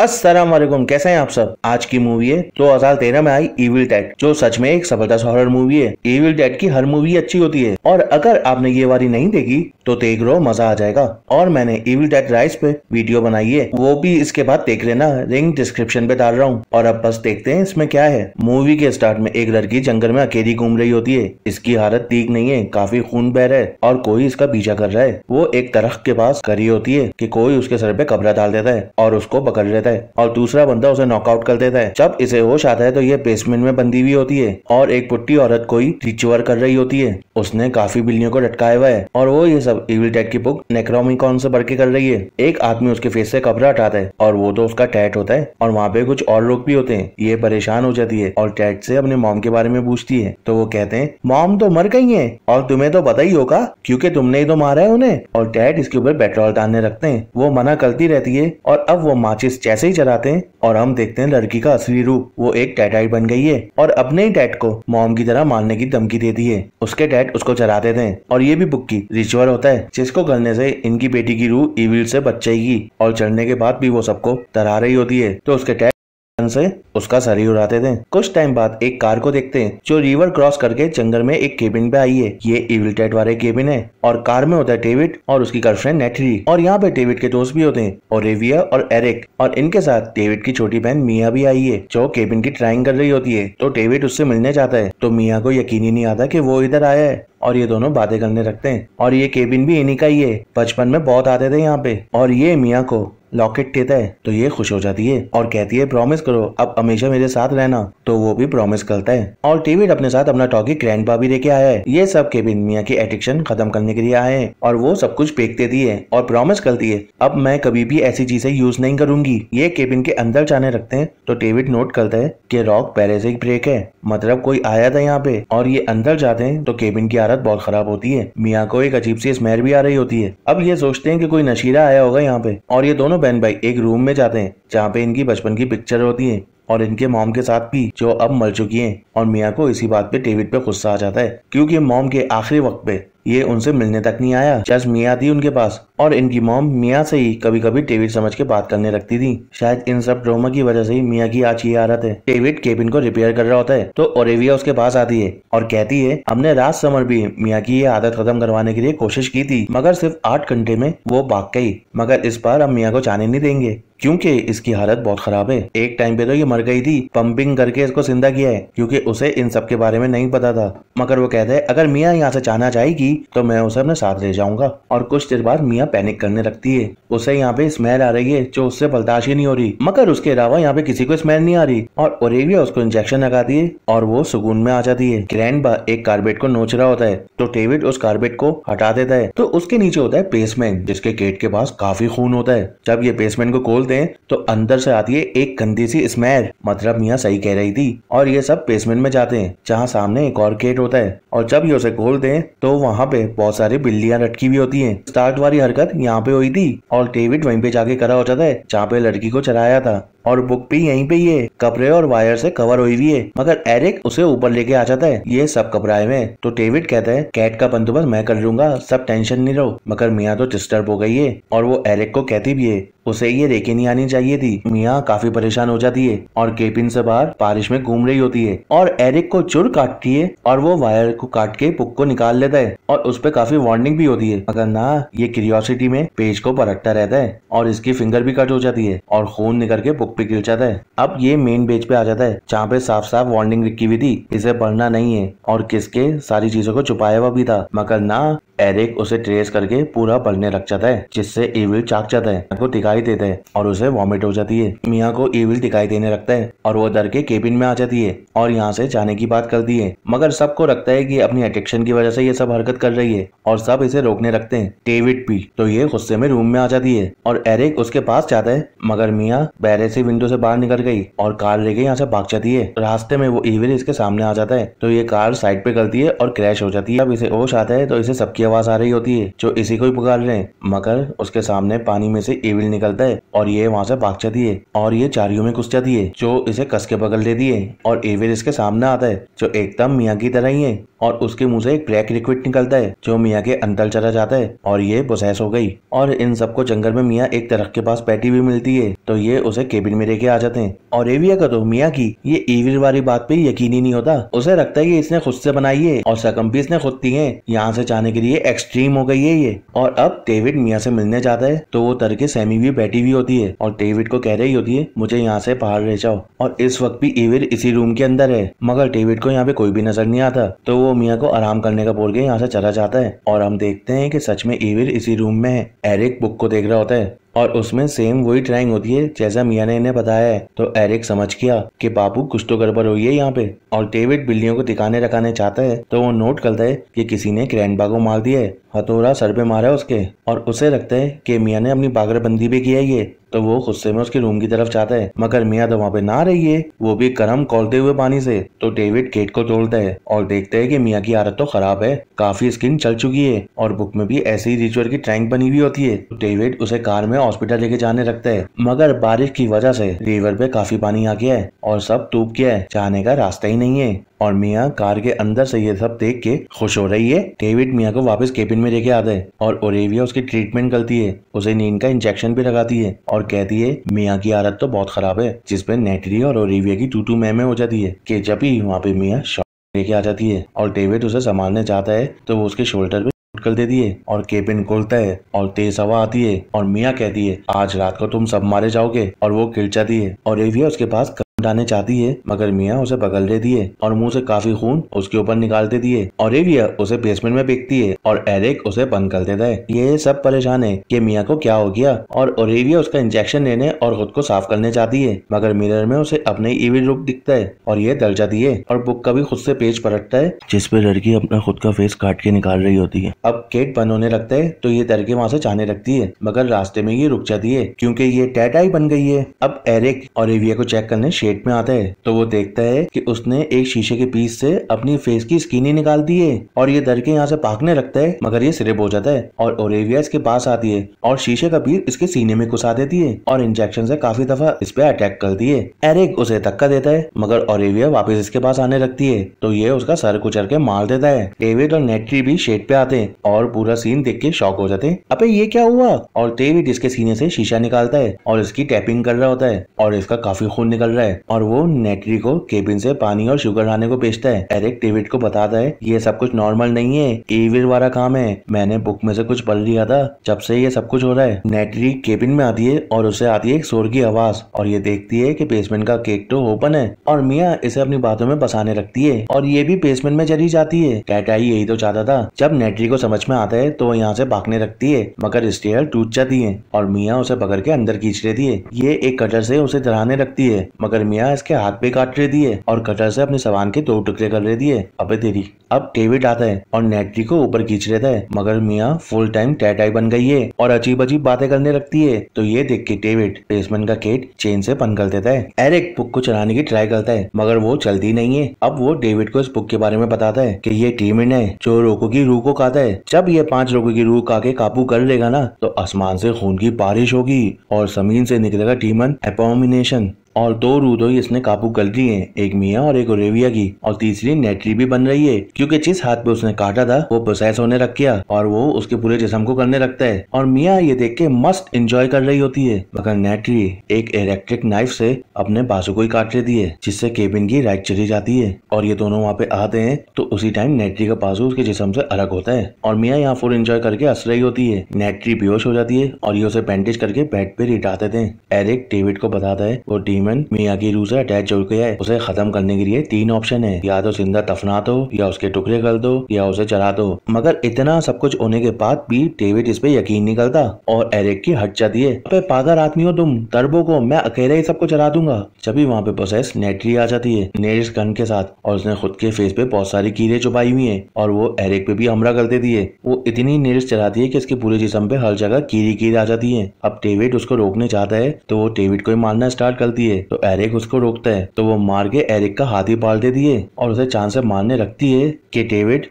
अस्सलाम वालेकुम कैसे हैं आप सब आज की मूवी है दो हजार तेरह में आई इविल डेड जो सच में एक जबरदस्त हॉरर मूवी है इविल डेड की हर मूवी अच्छी होती है और अगर आपने ये वाली नहीं देखी तो देख रो मजा आ जाएगा और मैंने इविल डेड राइस पे वीडियो बनाई है वो भी इसके बाद देख लेना लिंक डिस्क्रिप्शन पे डाल रहा हूँ और अब बस देखते हैं इसमें क्या है मूवी के स्टार्ट में एक लड़की जंगल में अकेली घूम रही होती है इसकी हालत ठीक नहीं है काफी खून बह रहा है और कोई इसका पीछा कर रहा है वो एक दरख्त के पास करी होती है की कोई उसके सर पे कपड़ा डाल देता है और उसको पकड़ देता है और दूसरा बंदा उसे नॉकआउट कर देता है जब इसे होश आता है तो ये बेसमेंट में बंदी हुई होती है और एक पुट्टी औरत कोई रिचुअर कर रही होती है उसने काफी बिल्लियों को लटकाया हुआ है और वो ये सब इविल डेड की बुक नेक्रोमिकॉन से पढ़ के कर रही है एक आदमी उसके फेस से कपड़ा हटाता है और वो तो उसका टैट होता है और वहाँ पे कुछ और लोग भी होते हैं ये परेशान हो जाती है और टैट से अपने मॉम के बारे में पूछती है तो वो कहते हैं मॉम तो मर गई है और तुम्हें तो पता ही होगा क्योंकि तुमने ही तो मारा है उन्हें और टैट इसके ऊपर पेट्रोल डालने रखते हैं वो मना करती रहती है और अब वो माचिस चैट ऐसे ही चलाते हैं और हम देखते हैं लड़की का असली रूप वो एक टैटाइट बन गई है और अपने ही डैड को मॉम की तरह मारने की धमकी देती है उसके डैड उसको चला देते हैं और ये भी बुक की रिचुअल होता है जिसको करने से इनकी बेटी की रूह इविल से बच जाएगी और चढ़ने के बाद भी वो सबको डरा रही होती है तो उसके डैड बचपन से उसका शरीर उड़ाते थे कुछ टाइम बाद एक कार को देखते हैं जो रिवर क्रॉस करके जंगल में एक केबिन पे आई है ये इविल टेट वाले केबिन है और कार में होता है डेविड और उसकी गर्लफ्रेंड नेटरी और यहाँ पे डेविड के दोस्त भी होते हैं और रेविया और एरिक और इनके साथ डेविड की छोटी बहन मिया भी आई है जो केबिन की ट्राइंग कर रही होती है तो डेविड उससे मिलने जाता है तो मिया को यकीन ही नहीं आता की वो इधर आया है और ये दोनों बातें करने रखते हैं और ये केबिन भी इन्हीं का ही है बचपन में बहुत आते थे यहाँ पे और ये मियाँ को लॉकेट देता है तो ये खुश हो जाती है और कहती है प्रॉमिस करो अब हमेशा मेरे साथ रहना तो वो भी प्रॉमिस करता है और टीवी अपने साथ अपना टॉकी ग्रैंड भी लेके आया है ये सब केबिन मियाँ की एडिक्शन खत्म करने के लिए आए हैं और वो सब कुछ फेंक देती है और प्रॉमिस करती है अब मैं कभी भी ऐसी चीजें यूज नहीं करूंगी ये केबिन के अंदर जाने रखते हैं तो डेविड नोट करता है की रॉक पहले से ही ब्रेक है मतलब कोई आया था यहाँ पे और ये अंदर जाते हैं तो केबिन की आर हालत बहुत खराब होती है मियाँ को एक अजीब सी स्मेल भी आ रही होती है अब ये सोचते हैं कि कोई नशीरा आया होगा यहाँ पे और ये दोनों बहन भाई एक रूम में जाते हैं जहाँ पे इनकी बचपन की पिक्चर होती है और इनके मॉम के साथ भी जो अब मर चुकी हैं और मियाँ को इसी बात पे डेविड पे गुस्सा आ जाता है क्योंकि मॉम के आखिरी वक्त पे ये उनसे मिलने तक नहीं आया जस्ट मियाँ थी उनके पास और इनकी मॉम मियाँ से ही कभी कभी डेविड समझ के बात करने लगती थी शायद इन सब ड्रोमा की वजह से ही मियाँ की आज ये आदत है डेविड केबिन को रिपेयर कर रहा होता है तो ओरेविया उसके पास आती है और कहती है हमने रात समर भी मियाँ की ये आदत खत्म करवाने के लिए कोशिश की थी मगर सिर्फ आठ घंटे में वो भाग गई मगर इस बार हम मियाँ को जाने नहीं देंगे क्योंकि इसकी हालत बहुत खराब है एक टाइम पे तो ये मर गई थी पंपिंग करके इसको जिंदा किया है क्योंकि उसे इन सब के बारे में नहीं पता था मगर वो कहता है अगर मियाँ यहाँ से चाहना जाएगी तो मैं उसे अपने साथ ले जाऊंगा और कुछ देर बाद मियाँ पैनिक करने लगती है उसे यहाँ पे स्मेल आ रही है जो उससे बर्दाश्त ही नहीं हो रही मगर उसके अलावा यहाँ पे किसी को स्मेल नहीं आ रही और ओरेविया उसको इंजेक्शन लगाती है और वो सुकून में आ जाती है ग्रैंड एक कार्बेट को नोच रहा होता है तो डेविड उस कार्बेट को हटा देता है तो उसके नीचे होता है पेसमैन जिसके गेट के पास काफी खून होता है जब ये पेसमैन को खोलते हैं तो अंदर से आती है एक गंदी सी स्मेल मतलब मियाँ सही कह रही थी और ये सब पेसमैन में जाते हैं जहाँ सामने एक और गेट होता है और जब ये उसे खोलते हैं तो वहाँ पे बहुत सारी बिल्लियाँ लटकी हुई होती हैं स्टार्ट वाली हरकत यहाँ पे हुई थी और डेविड वहीं पे जाके खड़ा हो जाता है जहाँ पे लड़की को चलाया था और बुक भी यहीं पे है कपड़े और वायर से कवर हुई हुई है मगर एरिक उसे ऊपर लेके आ जाता है ये सब कपड़ा में तो डेविड कहते है कैट का बंदोबस्त मैं कर लूंगा सब टेंशन नहीं लो मगर मियाँ तो डिस्टर्ब हो गई है और वो एरिक को कहती भी है उसे ये लेके नहीं आनी चाहिए थी मियाँ काफी परेशान हो जाती है और केपिन से बाहर बारिश में घूम रही होती है और एरिक को चुर काटती है और वो वायर को काट के बुक को निकाल लेता है और उस पर काफी वार्निंग भी होती है मगर ना ये क्यूरियोसिटी में पेज को पलटता रहता है और इसकी फिंगर भी कट हो जाती है और खून निकल के बुक पे गिर जाता है अब ये मेन पेज पे आ जाता है जहाँ पे साफ साफ वार्निंग लिखी हुई थी इसे पढ़ना नहीं है और किसके सारी चीजों को छुपाया हुआ भी था मगर ना एरिक उसे ट्रेस करके पूरा पलने लग जाता है जिससे इविल चाक जाता है को दिखाई देता है और उसे वॉमिट हो जाती है मिया को इविल दिखाई देने लगता है और वो डर के केबिन में आ जाती है और यहाँ से जाने की बात करती है मगर सबको लगता है कि अपनी एडिक्शन की वजह से ये सब हरकत कर रही है और सब इसे रोकने रखते हैं डेविड भी तो ये गुस्से में रूम में आ जाती है और एरिक उसके पास जाता है मगर मिया बैरे से विंडो से बाहर निकल गई और कार लेके यहाँ से भाग जाती है रास्ते में वो इविल इसके सामने आ जाता है तो ये कार साइड पे करती है और क्रैश हो जाती है अब इसे होश आता है तो इसे सबकी की आवाज आ रही होती है जो इसी को ही पुकार रहे हैं मगर उसके सामने पानी में से एविल निकलता है और ये वहाँ से भाग जाती है और ये चारियों में घुस जाती है जो इसे कस के पकड़ लेती है और एविल इसके सामने आता है जो एकदम मियाँ की तरह ही है और उसके मुंह से एक ब्लैक लिक्विड निकलता है जो मियाँ के अंदर चला जाता है और ये बुसैस हो गई और इन सबको जंगल में मियाँ एक तरफ के पास बैठी हुई मिलती है तो ये उसे केबिन में लेके आ जाते हैं और एविया का तो मियाँ की ये एविल वाली बात पे यकीन ही नहीं होता उसे रखता है कि इसने खुद से बनाई है और सकम भी इसने खुद दी है यहाँ से जाने के लिए ये एक्सट्रीम हो गई है ये और अब डेविड मियाँ से मिलने जाता है तो वो तरके सेमी भी बैठी हुई होती है और डेविड को कह रही होती है मुझे यहाँ से बाहर रह जाओ और इस वक्त भी इविल इसी रूम के अंदर है मगर डेविड को यहाँ पे कोई भी नजर नहीं आता तो वो मियाँ को आराम करने का बोल के यहाँ से चला जाता है और हम देखते हैं कि सच में इविल इसी रूम में है एरिक बुक को देख रहा होता है और उसमें सेम वही ड्राइंग होती है जैसा मिया ने इन्हें बताया है तो एरिक समझ गया कि बाबू कुछ तो गड़बड़ हुई है यहाँ पे और डेविड बिल्लियों को दिखाने रखाने चाहता है तो वो नोट करता है कि किसी ने ग्रैंडबा को मार दिया है हथौड़ा सर पे मारा है उसके और उसे रखते है कि मियाँ ने अपनी बागरबंदी भी किया ये तो वो गुस्से में उसके रूम की तरफ जाता है मगर मियाँ तो वहाँ पे ना रही है वो भी गर्म खोलते हुए पानी से तो डेविड गेट को तोड़ता है और देखते है कि मियाँ की आदत तो खराब है काफी स्किन चल चुकी है और बुक में भी ऐसी ही रिचुअल की ट्रैंक बनी हुई होती है तो डेविड उसे कार में हॉस्पिटल लेके जाने रखता है मगर बारिश की वजह से रिवर पे काफी पानी आ गया है और सब टूब गया है जाने का रास्ता ही नहीं है और मियाँ कार के अंदर से ये सब देख के खुश हो रही है डेविड मियाँ को वापस केबिन में लेके आता है और ओरेविया उसकी ट्रीटमेंट करती है उसे नींद का इंजेक्शन भी लगाती है और कहती है मियाँ की आदत तो बहुत खराब है जिसपे नेटरी और ओरेविया की टूटू मैमे हो जाती है के जब ही वहाँ पे मियाँ शॉक लेके आ जाती है और डेविड उसे संभालने जाता है तो वो उसके शोल्डर पे कर देती है और केबिन खोलता है और तेज हवा आती है और मियाँ कहती है आज रात को तुम सब मारे जाओगे और वो गिर जाती है और एविया उसके पास डाने चाहती है मगर मियाँ उसे पकड़ लेती है और मुंह से काफी खून उसके ऊपर निकाल दिए और ओरेलिया उसे बेसमेंट में बेचती है और एरिक उसे बंद कर देता है ये सब परेशान है कि मियाँ को क्या हो गया और ओरेविया उसका इंजेक्शन लेने और खुद को साफ करने चाहती है मगर मिरर में उसे अपने इविल रूप दिखता है और ये डर जाती है और बुक का भी खुद से पेज पलटता है जिसपे लड़की अपना खुद का फेस काट के निकाल रही होती है अब गेट बंद होने लगता है तो ये डर वहाँ से जाने लगती है मगर रास्ते में ये रुक जाती है क्यूँकी ये टैटाई बन गई है अब एरिक और को चेक करने शेड में आता है तो वो देखता है कि उसने एक शीशे के पीस से अपनी फेस की स्किन ही निकाल दी है और ये डर के यहाँ से भागने लगता है मगर ये सिरेप हो जाता है और ओरेविया इसके पास आती है और शीशे का पीस इसके सीने में घुसा देती है और इंजेक्शन से काफी दफा इस पे अटैक करती है एरिक उसे धक्का देता है मगर ओरेविया वापिस इसके पास आने लगती है तो ये उसका सर कुचर के मार देता है डेविड और नेट्री भी शेड पे आते हैं और पूरा सीन देख के शॉक हो जाते हैं अबे ये क्या हुआ और डेविड इसके सीने से शीशा निकालता है और इसकी टैपिंग कर रहा होता है और इसका काफी खून निकल रहा है और वो नेटरी को केबिन से पानी और शुगर लाने को बेचता है एरिक डेविड को बताता है ये सब कुछ नॉर्मल नहीं है एविल वाला काम है मैंने बुक में से कुछ पढ़ लिया था जब से ये सब कुछ हो रहा है नेटरी केबिन में आती है और उसे आती है एक शोर की आवाज और ये देखती है की बेसमेंट का केक तो ओपन है और मिया इसे अपनी बातों में बसाने रखती है और ये भी बेसमेंट में चली जाती है टैटाई यही तो चाहता था जब नेटरी को समझ में आता है तो यहाँ से भागने रखती है मगर स्टेयर टूट जाती है और मिया उसे पकड़ के अंदर खींच लेती है ये एक कटर से उसे चढ़ाने रखती है मगर यार मियाँ इसके हाथ पे काट रहे दिए और कटर से अपने सामान के दो टुकड़े कर रहे दिए अबे तेरी अब डेविड आता है और नेटरी को ऊपर खींच लेता है मगर मियाँ फुल टाइम टैटाई बन गई है और अजीब अजीब बातें करने लगती है तो ये देख के डेविड बेसमेंट का गेट चेन से बंद कर देता है एरिक बुक को चलाने की ट्राई करता है मगर वो चलती नहीं है अब वो डेविड को इस बुक के बारे में बताता है की ये इन है जो रोको की रूह को खाता है जब ये पांच रोको की रूह का काबू कर लेगा ना तो आसमान से खून की बारिश होगी और जमीन से निकलेगा डीमन एपोमिनेशन और दो ही इसने काबू कर लिए एक मिया और एक ओरेविया की और तीसरी नेटली भी बन रही है क्योंकि जिस हाथ पे उसने काटा था वो प्रोसेस होने रख गया और वो उसके पूरे जिसम को करने रखता है और मिया ये देख के मस्त इंजॉय कर रही होती है मगर नेटली एक इलेक्ट्रिक नाइफ से अपने बाजू को ही काट लेती है जिससे केबिन की राइट चली जाती है और ये दोनों वहाँ पे आते हैं तो उसी टाइम नेटली का बाजू उसके जिसम से अलग होता है और मिया यहाँ फुल इंजॉय करके हंस रही होती है नेटली बेहोश हो जाती है और ये उसे बैंडेज करके बेड पे लिटा देते हैं एरिक डेविड को बताता है वो टीम की मियागीरूसा अटैच हो गया है उसे खत्म करने के लिए तीन ऑप्शन है या तो जिंदा तफना दो या उसके टुकड़े कर दो या उसे चला दो मगर इतना सब कुछ होने के बाद भी डेविड इस पे यकीन नहीं करता और एरिक की हट जाती है अबे पागल आदमी हो तुम तरबो को मैं अकेले ही सबको चला दूंगा जब भी वहाँ पे प्रोसेस नेटरी आ जाती है नेट गन के साथ और उसने खुद के फेस पे बहुत सारी कीड़े छुपाई हुई है और वो एरिक पे भी हमला कर देती है वो इतनी नेट्स चलाती है की इसके पूरे जिसम पे हर जगह कीड़ी कीड़े आ जाती है अब डेविड उसको रोकने चाहता है तो वो डेविड को ही मारना स्टार्ट करती है लिए तो एरिक उसको रोकता है तो वो मार के एरिक का हाथी पाल देती है और उसे चांद से मारने रखती है कि डेविड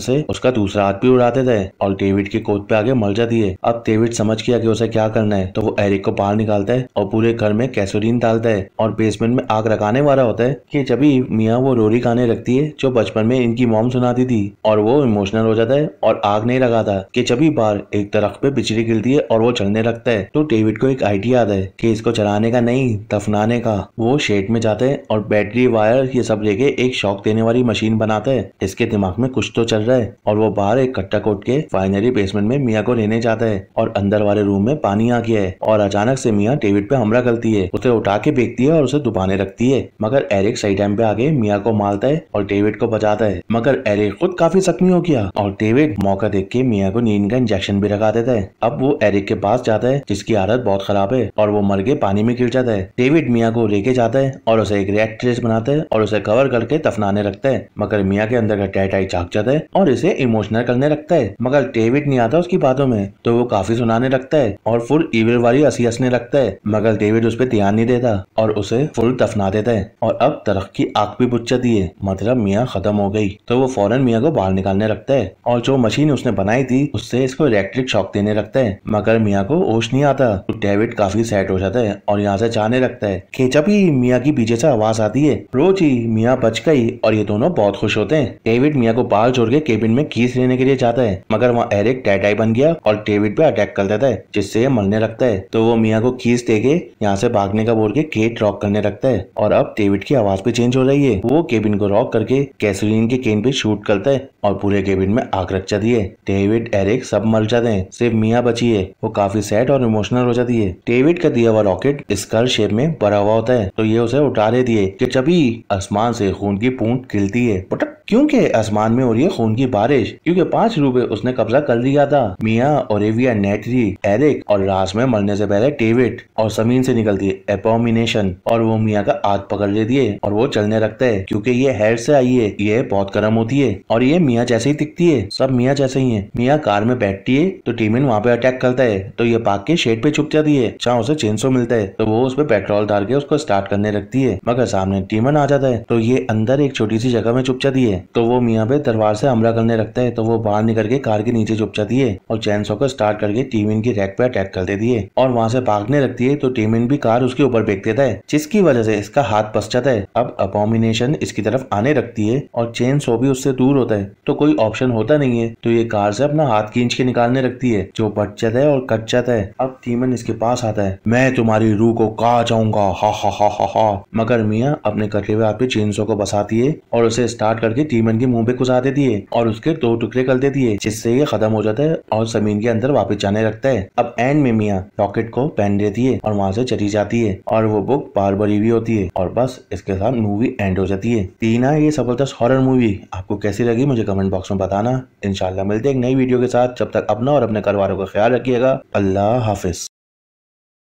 से उसका दूसरा हाथ भी उड़ाते थे और डेविड के कोद पे आगे मर जाती है अब डेविड समझ गया कि उसे क्या करना है तो वो एरिक को बाहर निकालता है और पूरे घर में कैसोरीन डालता है और बेसमेंट में आग लगाने वाला होता है कि जब भी मियाँ वो रोरी खाने रखती है जो बचपन में इनकी मोम सुनाती थी और वो इमोशनल हो जाता है और आग नहीं लगाता की जब ही बार एक तरफ पे बिजली गिरती है और वो चलने लगता है तो डेविड को एक आइडिया आता है की इसको चलाने का नहीं दफनाने का वो शेड में जाते हैं और बैटरी वायर ये सब लेके एक शौक देने वाली मशीन बनाते हैं इसके दिमाग में कुछ तो चल गए और वो बाहर एक कट्टा कोट के फाइनरी बेसमेंट में मियाँ को लेने जाता है और अंदर वाले रूम में पानी आ गया है और अचानक से मियाँ डेविड पे हमला करती है उसे उठा के फेंकती है और उसे दुबाने रखती है मगर एरिक सही टाइम पे आगे मिया को मारता है और डेविड को बचाता है मगर एरिक खुद काफी जख्मी हो गया और डेविड मौका देख के मियाँ को नींद का इंजेक्शन भी लगा देता है अब वो एरिक के पास जाता है जिसकी हालत बहुत खराब है और वो मर के पानी में गिर जाता है डेविड मियाँ को लेके जाता है और उसे एक रेड ट्रेस बनाता है और उसे कवर करके दफनाने रखता है मगर मियाँ के अंदर का टैटाई जाग जाता है और इसे इमोशनल करने लगता है मगर डेविड नहीं आता उसकी बातों में तो वो काफी सुनाने लगता है और फुल ईवर वाली हसी हंसने लगता है मगर डेविड उस पर ध्यान नहीं देता और उसे फुल दफना देता है और अब दरख्त की आग भी बुझ जाती है मतलब मियाँ खत्म हो गई तो वो फौरन मियाँ को बाहर निकालने लगता है और जो मशीन उसने बनाई थी उससे इसको इलेक्ट्रिक शॉक देने लगता है मगर मियाँ को होश नहीं आता तो डेविड काफी सेट हो जाता है और यहाँ से जाने लगता है कि जब ही मियाँ की पीछे से आवाज आती है रोज ही मियाँ बच गई और ये दोनों बहुत खुश होते हैं डेविड मियाँ को बाल छोड़ के से केबिन में कीस लेने के लिए जाता है मगर वहाँ एरिक टैटाई बन गया और डेविड पे अटैक कर देता है जिससे ये मरने लगता है तो वो मियाँ को खींच दे के यहाँ से भागने का बोल के केट रॉक करने लगता है और अब डेविड की आवाज भी चेंज हो रही है वो केबिन को रॉक करके कैसरीन के केन पे शूट करता है और पूरे केबिन में आग रख जाती है डेविड एरिक सब मर जाते हैं सिर्फ मियाँ बची है वो काफी सैड और इमोशनल हो जाती है डेविड का दिया हुआ रॉकेट स्कर शेप में भरा हुआ होता है तो ये उसे उठा लेती है कि जब ही आसमान से खून की पूंद खिलती है पटक क्योंकि आसमान में हो रही है खून की बारिश क्योंकि पाँच रूपए उसने कब्जा कर लिया था मिया एविया नेटरी एरिक और रास में मरने से पहले डेविड और समीन से निकलती है एपोमिनेशन और वो मिया का हाथ पकड़ लेती है और वो चलने लगता है क्यूँकी ये हेड से आई है ये बहुत गर्म होती है और ये मिया जैसे ही दिखती है सब मिया जैसे ही है मिया कार में बैठती है तो टीमिन वहाँ पे अटैक करता है तो ये पाक के शेड पे छुप जाती है जहाँ उसे चेनसो मिलता है तो वो उस पर पेट्रोल डाल के उसको स्टार्ट करने लगती है मगर सामने टीमन आ जाता है तो ये अंदर एक छोटी सी जगह में छुप जाती है तो वो मियाँ पे दरबार से हमला करने लगता है तो वो बाहर निकल के कार के नीचे छुप जाती है और चैन को स्टार्ट करके टीमिन की रैक पे अटैक कर देती है और वहाँ से भागने लगती है तो टीमिन भी कार उसके ऊपर फेंक देता है जिसकी वजह से इसका हाथ पस जाता है अब अपॉमिनेशन इसकी तरफ आने लगती है और चैन सो भी उससे दूर होता है तो कोई ऑप्शन होता नहीं है तो ये कार से अपना हाथ खींच के निकालने लगती है जो बच जाता है और कट जाता है अब टीमिन इसके पास आता है मैं तुम्हारी रूह को कहा जाऊंगा हा हा हा हा हा मगर मिया अपने कटे हुए हाथ पे चेन को बसाती है और उसे स्टार्ट करके तीमन के मुंह पे कुछ देती है और उसके दो टुकड़े कर देती है जिससे ये खत्म हो जाता है और जमीन के अंदर वापस जाने लगता है अब एंड में मिया रॉकेट को पहन देती है और वहाँ से चली जाती है और वो बुक बार भरी हुई होती है और बस इसके साथ मूवी एंड हो जाती है तीना ये जबरदस्त हॉरर मूवी आपको कैसी लगी मुझे कमेंट बॉक्स में बताना इनशाला मिलते एक नई वीडियो के साथ जब तक अपना और अपने घर का ख्याल रखिएगा अल्लाह हाफिज